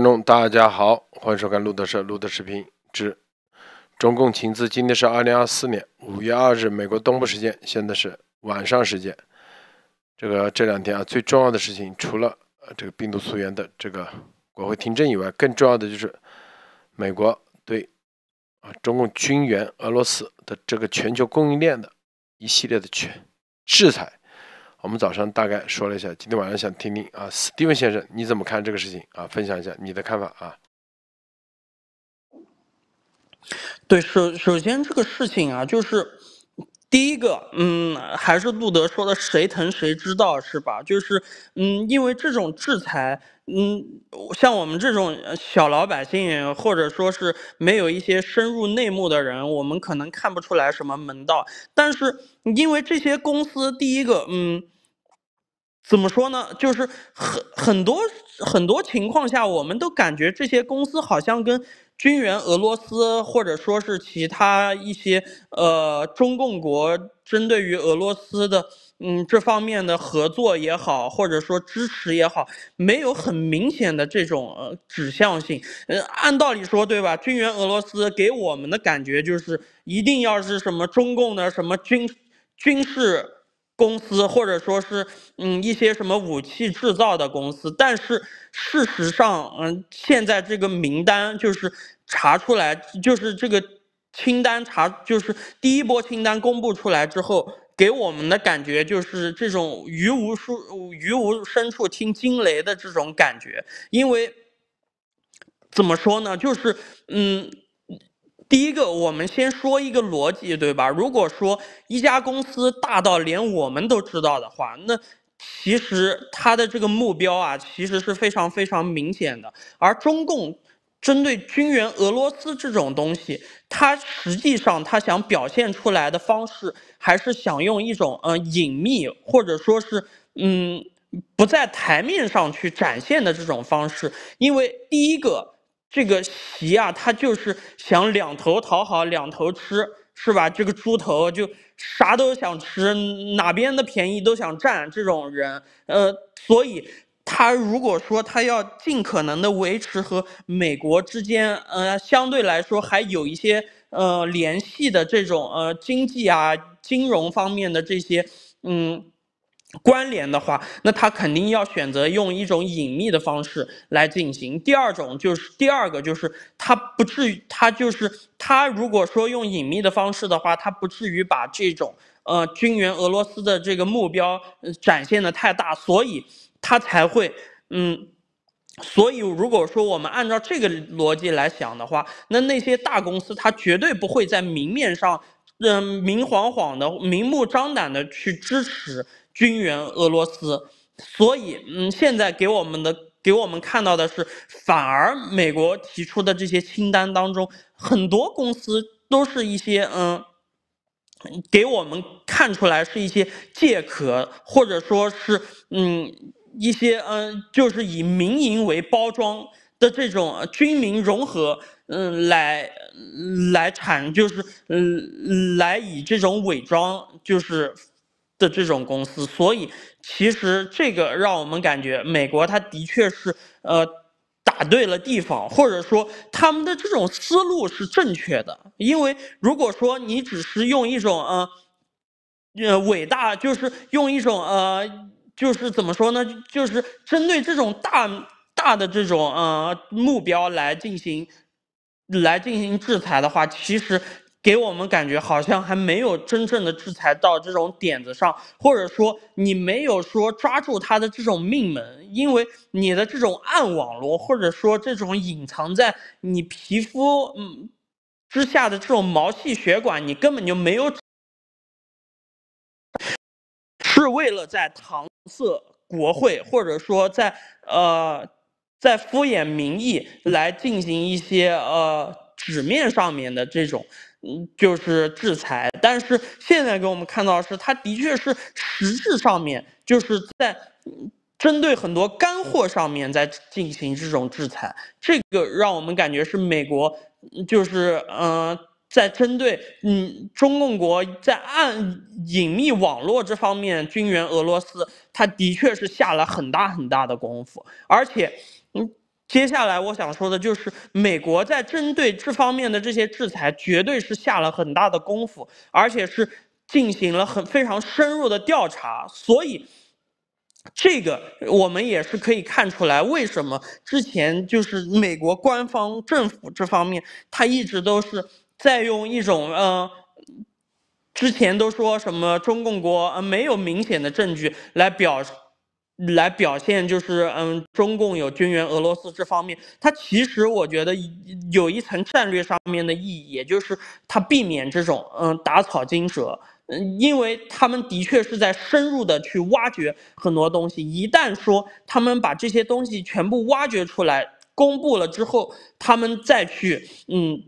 观众，大家好，欢迎收看路德社路德视频之中共情资。今天是二零二四年五月二日，美国东部时间，现在是晚上时间。这个这两天啊，最重要的事情，除了这个病毒溯源的这个国会听证以外，更重要的就是美国对啊中共军援俄罗斯的这个全球供应链的一系列的全制裁。我们早上大概说了一下，今天晚上想听听啊，斯蒂文先生你怎么看这个事情啊？分享一下你的看法啊。对，首首先这个事情啊，就是。第一个，嗯，还是路德说的“谁疼谁知道”是吧？就是，嗯，因为这种制裁，嗯，像我们这种小老百姓或者说是没有一些深入内幕的人，我们可能看不出来什么门道。但是，因为这些公司，第一个，嗯，怎么说呢？就是很很多很多情况下，我们都感觉这些公司好像跟。军援俄罗斯，或者说是其他一些呃，中共国针对于俄罗斯的嗯这方面的合作也好，或者说支持也好，没有很明显的这种指向性。呃，按道理说，对吧？军援俄罗斯给我们的感觉就是一定要是什么中共的什么军军事。公司或者说是嗯一些什么武器制造的公司，但是事实上嗯现在这个名单就是查出来就是这个清单查就是第一波清单公布出来之后给我们的感觉就是这种于无数于无深处听惊雷的这种感觉，因为怎么说呢就是嗯。第一个，我们先说一个逻辑，对吧？如果说一家公司大到连我们都知道的话，那其实它的这个目标啊，其实是非常非常明显的。而中共针对军援俄罗斯这种东西，它实际上它想表现出来的方式，还是想用一种嗯隐秘或者说是嗯不在台面上去展现的这种方式，因为第一个。这个席啊，他就是想两头讨好，两头吃，是吧？这个猪头就啥都想吃，哪边的便宜都想占，这种人，呃，所以他如果说他要尽可能的维持和美国之间呃相对来说还有一些呃联系的这种呃经济啊、金融方面的这些，嗯。关联的话，那他肯定要选择用一种隐秘的方式来进行。第二种就是第二个就是，他不至于，他就是他如果说用隐秘的方式的话，他不至于把这种呃军援俄罗斯的这个目标展现的太大，所以他才会嗯，所以如果说我们按照这个逻辑来想的话，那那些大公司他绝对不会在明面上。嗯，明晃晃的、明目张胆的去支持军援俄罗斯，所以嗯，现在给我们的、给我们看到的是，反而美国提出的这些清单当中，很多公司都是一些嗯，给我们看出来是一些借口，或者说是嗯一些嗯，就是以民营为包装。的这种军民融合，嗯，来来产就是，嗯来以这种伪装就是的这种公司，所以其实这个让我们感觉美国它的确是呃打对了地方，或者说他们的这种思路是正确的，因为如果说你只是用一种呃伟大就是用一种呃，就是怎么说呢，就是针对这种大。大的这种呃目标来进行来进行制裁的话，其实给我们感觉好像还没有真正的制裁到这种点子上，或者说你没有说抓住他的这种命门，因为你的这种暗网络或者说这种隐藏在你皮肤嗯之下的这种毛细血管，你根本就没有是为了在搪塞国会，或者说在呃。在敷衍民意来进行一些呃纸面上面的这种，嗯，就是制裁。但是现在给我们看到是，它的确是实质上面就是在针对很多干货上面在进行这种制裁。这个让我们感觉是美国，就是嗯，在针对嗯中共国在暗隐秘网络这方面军援俄罗斯，它的确是下了很大很大的功夫，而且。接下来我想说的就是，美国在针对这方面的这些制裁，绝对是下了很大的功夫，而且是进行了很非常深入的调查，所以这个我们也是可以看出来，为什么之前就是美国官方政府这方面，他一直都是在用一种呃，之前都说什么中共国没有明显的证据来表。来表现就是，嗯，中共有军援俄罗斯这方面，它其实我觉得有一层战略上面的意义，也就是它避免这种嗯打草惊蛇，嗯，因为他们的确是在深入的去挖掘很多东西，一旦说他们把这些东西全部挖掘出来、公布了之后，他们再去嗯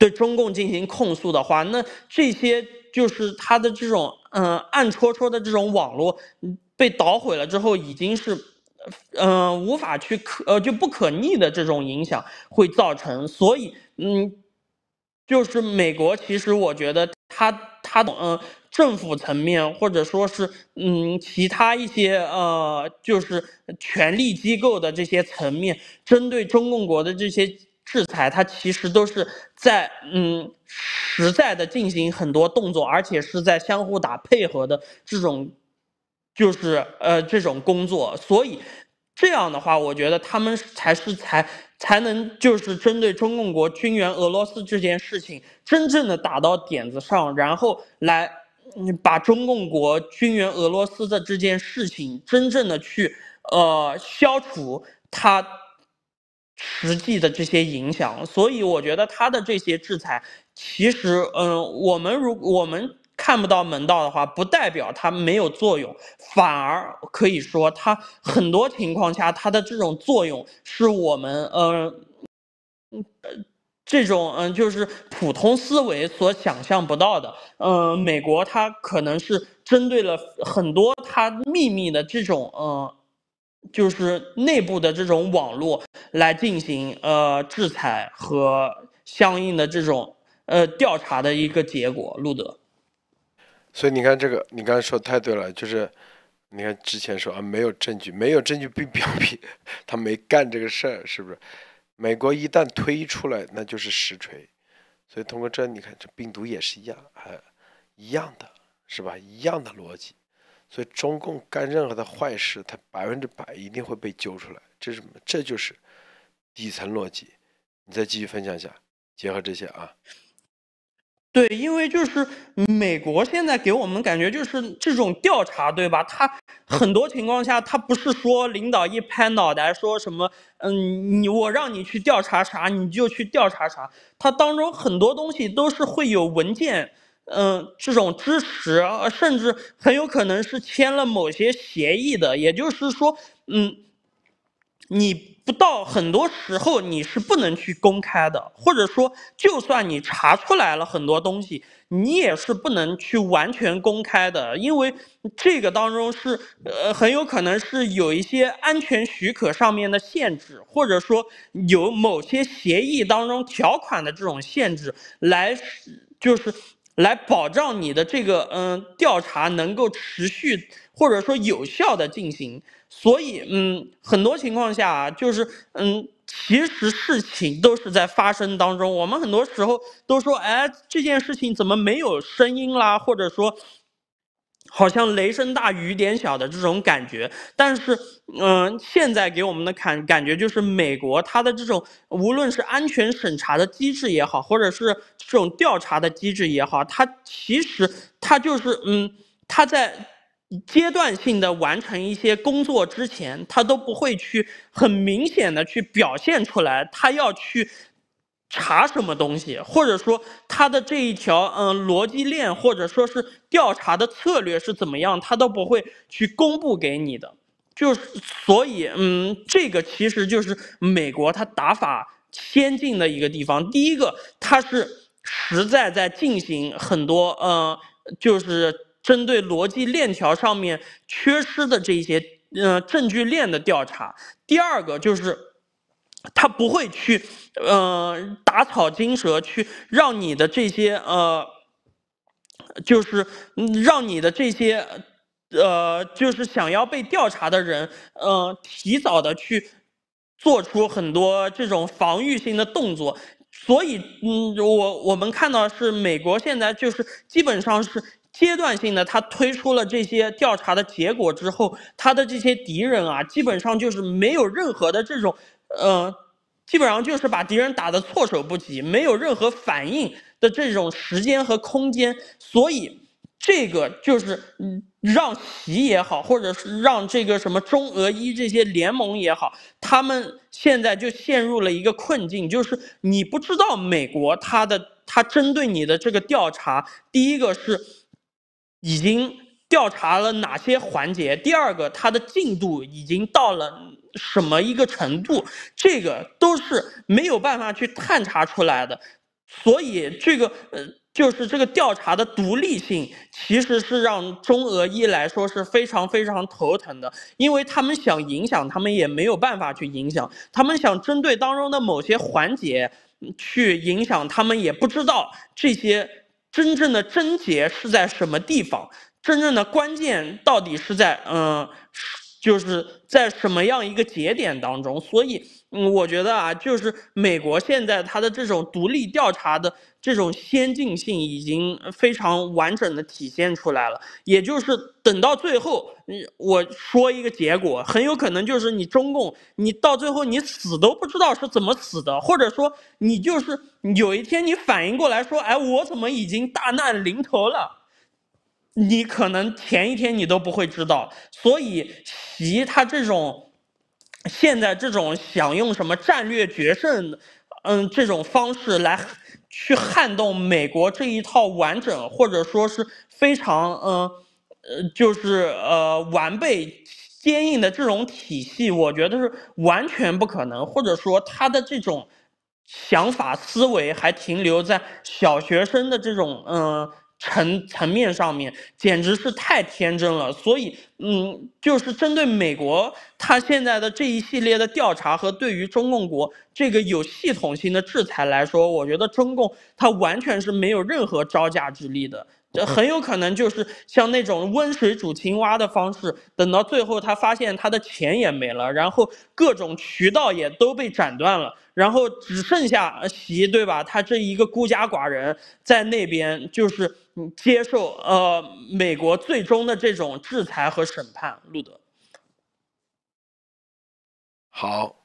对中共进行控诉的话，那这些就是他的这种嗯暗戳戳的这种网络，嗯。被捣毁了之后，已经是嗯无法去可呃就不可逆的这种影响会造成，所以嗯就是美国其实我觉得他他嗯政府层面或者说是嗯其他一些呃就是权力机构的这些层面针对中共国的这些制裁，它其实都是在嗯实在的进行很多动作，而且是在相互打配合的这种。就是呃这种工作，所以这样的话，我觉得他们才是才才能就是针对中共国军援俄罗斯这件事情，真正的打到点子上，然后来把中共国军援俄罗斯的这件事情真正的去呃消除它实际的这些影响。所以我觉得他的这些制裁，其实嗯，我们如我们。看不到门道的话，不代表它没有作用，反而可以说它很多情况下它的这种作用是我们呃，这种嗯就是普通思维所想象不到的。呃，美国它可能是针对了很多它秘密的这种呃，就是内部的这种网络来进行呃制裁和相应的这种呃调查的一个结果，路德。所以你看这个，你刚才说太对了，就是，你看之前说啊，没有证据，没有证据并表明 他没干这个事儿，是不是？美国一旦推出来，那就是实锤。所以通过这，你看这病毒也是一样，哎，一样的，是吧？一样的逻辑。所以中共干任何的坏事，他百分之百一定会被揪出来，这是什么？这就是底层逻辑。你再继续分享一下，结合这些啊。对，因为就是美国现在给我们感觉就是这种调查，对吧？他很多情况下，他不是说领导一拍脑袋说什么，嗯，你我让你去调查啥，你就去调查啥。他当中很多东西都是会有文件，嗯，这种支持，甚至很有可能是签了某些协议的。也就是说，嗯，你。不到很多时候你是不能去公开的，或者说，就算你查出来了很多东西，你也是不能去完全公开的，因为这个当中是呃很有可能是有一些安全许可上面的限制，或者说有某些协议当中条款的这种限制来，就是。来保障你的这个嗯调查能够持续或者说有效的进行，所以嗯很多情况下啊，就是嗯其实事情都是在发生当中，我们很多时候都说哎这件事情怎么没有声音啦，或者说。好像雷声大雨点小的这种感觉，但是，嗯，现在给我们的感感觉就是美国它的这种，无论是安全审查的机制也好，或者是这种调查的机制也好，它其实它就是，嗯，它在阶段性地完成一些工作之前，它都不会去很明显的去表现出来，它要去。查什么东西，或者说他的这一条嗯逻辑链，或者说是调查的策略是怎么样，他都不会去公布给你的。就所以嗯，这个其实就是美国他打法先进的一个地方。第一个，他是实在在进行很多嗯，就是针对逻辑链条上面缺失的这些嗯证据链的调查。第二个就是。他不会去，嗯，打草惊蛇，去让你的这些呃，就是让你的这些呃，就是想要被调查的人，嗯，提早的去做出很多这种防御性的动作。所以，嗯，我我们看到是美国现在就是基本上是阶段性的，他推出了这些调查的结果之后，他的这些敌人啊，基本上就是没有任何的这种。嗯，基本上就是把敌人打得措手不及，没有任何反应的这种时间和空间，所以这个就是让习也好，或者是让这个什么中俄伊这些联盟也好，他们现在就陷入了一个困境，就是你不知道美国他的他针对你的这个调查，第一个是已经。调查了哪些环节？第二个，它的进度已经到了什么一个程度？这个都是没有办法去探查出来的。所以，这个呃，就是这个调查的独立性，其实是让中俄一来说是非常非常头疼的。因为他们想影响，他们也没有办法去影响；他们想针对当中的某些环节去影响，他们也不知道这些。真正的症结是在什么地方？真正的关键到底是在嗯，就是在什么样一个节点当中？所以。嗯，我觉得啊，就是美国现在它的这种独立调查的这种先进性已经非常完整的体现出来了。也就是等到最后，嗯，我说一个结果，很有可能就是你中共，你到最后你死都不知道是怎么死的，或者说你就是有一天你反应过来说，哎，我怎么已经大难临头了？你可能前一天你都不会知道，所以习他这种。现在这种想用什么战略决胜，嗯，这种方式来去撼动美国这一套完整，或者说是非常嗯呃，就是呃完备坚硬的这种体系，我觉得是完全不可能。或者说他的这种想法思维还停留在小学生的这种嗯。层层面上面简直是太天真了，所以嗯，就是针对美国他现在的这一系列的调查和对于中共国这个有系统性的制裁来说，我觉得中共他完全是没有任何招架之力的，这很有可能就是像那种温水煮青蛙的方式，等到最后他发现他的钱也没了，然后各种渠道也都被斩断了，然后只剩下习对吧？他这一个孤家寡人在那边就是。接受呃，美国最终的这种制裁和审判，路德。好，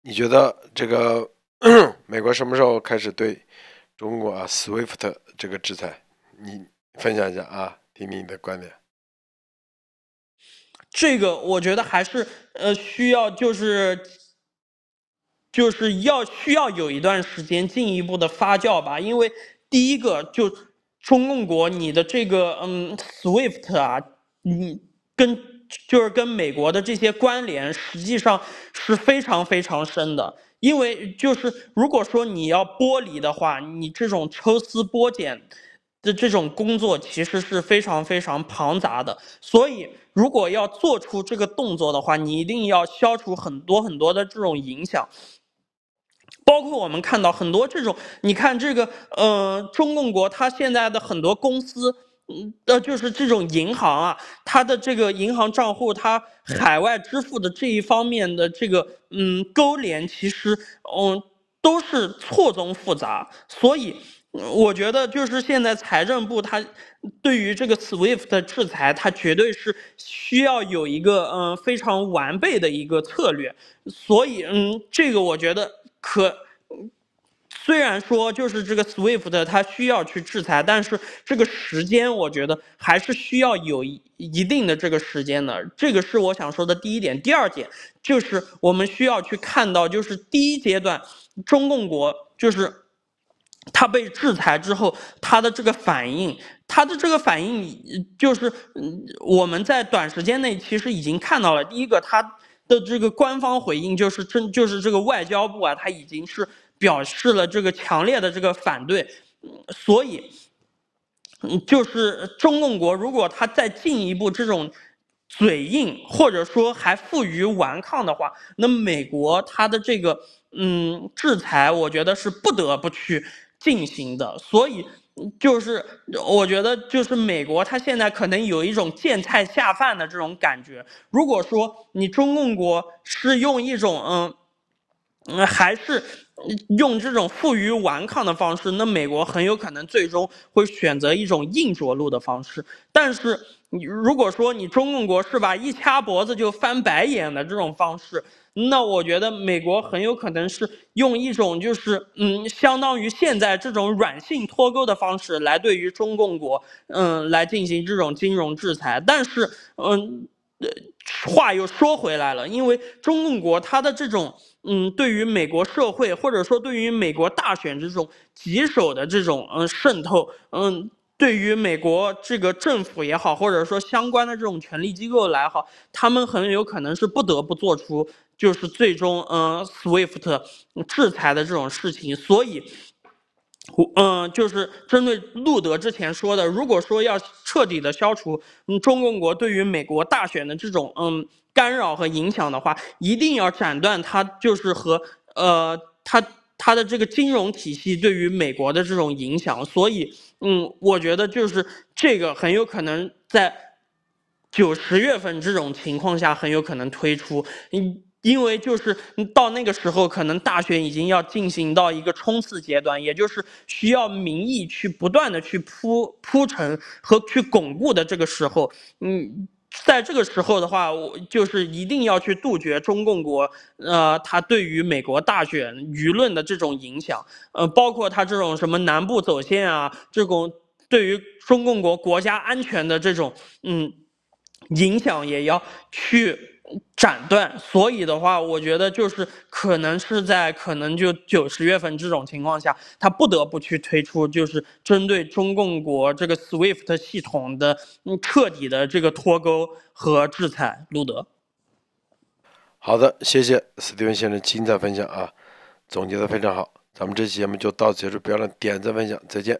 你觉得这个 美国什么时候开始对中国啊 SWIFT 这个制裁？你分享一下啊，听听你的观点。这个我觉得还是呃需要，就是就是要需要有一段时间进一步的发酵吧，因为第一个就。中共国，你的这个嗯，SWIFT 啊，你跟就是跟美国的这些关联，实际上是非常非常深的。因为就是如果说你要剥离的话，你这种抽丝剥茧的这种工作，其实是非常非常庞杂的。所以，如果要做出这个动作的话，你一定要消除很多很多的这种影响。包括我们看到很多这种，你看这个，呃，中共国它现在的很多公司，嗯，呃，就是这种银行啊，它的这个银行账户，它海外支付的这一方面的这个，嗯，勾连其实，嗯，都是错综复杂。所以，我觉得就是现在财政部它对于这个 SWIFT 的制裁，它绝对是需要有一个嗯非常完备的一个策略。所以，嗯，这个我觉得。可，虽然说就是这个 Swift 的，它需要去制裁，但是这个时间我觉得还是需要有一定的这个时间的。这个是我想说的第一点。第二点就是我们需要去看到，就是第一阶段，中共国就是它被制裁之后，它的这个反应，他的这个反应，就是嗯，我们在短时间内其实已经看到了。第一个，他的这个官方回应就是，真就是这个外交部啊，他已经是表示了这个强烈的这个反对，所以，就是中共国如果他再进一步这种嘴硬或者说还负隅顽抗的话，那美国他的这个嗯制裁，我觉得是不得不去进行的，所以。就是我觉得，就是美国，它现在可能有一种见菜下饭的这种感觉。如果说你中共国是用一种嗯嗯，还是用这种负隅顽抗的方式，那美国很有可能最终会选择一种硬着陆的方式。但是，如果说你中共国是吧，一掐脖子就翻白眼的这种方式。那我觉得美国很有可能是用一种就是嗯，相当于现在这种软性脱钩的方式来对于中共国嗯来进行这种金融制裁，但是嗯，话又说回来了，因为中共国它的这种嗯，对于美国社会或者说对于美国大选这种棘手的这种嗯渗透嗯。对于美国这个政府也好，或者说相关的这种权力机构来好，他们很有可能是不得不做出就是最终嗯 SWIFT 制裁的这种事情。所以，嗯，就是针对路德之前说的，如果说要彻底的消除嗯中共国对于美国大选的这种嗯干扰和影响的话，一定要斩断他就是和呃他。它的这个金融体系对于美国的这种影响，所以，嗯，我觉得就是这个很有可能在九十月份这种情况下很有可能推出，嗯，因为就是到那个时候可能大选已经要进行到一个冲刺阶段，也就是需要民意去不断的去铺铺陈和去巩固的这个时候，嗯。在这个时候的话，我就是一定要去杜绝中共国呃，它对于美国大选舆论的这种影响，呃，包括它这种什么南部走线啊，这种对于中共国国家安全的这种嗯影响，也要去。斩断，所以的话，我觉得就是可能是在可能就九十月份这种情况下，他不得不去推出，就是针对中共国这个 SWIFT 系统的彻底的这个脱钩和制裁。路德，好的，谢谢斯蒂文先生精彩分享啊，总结的非常好，咱们这期节目就到此结束，忘了点赞分享，再见。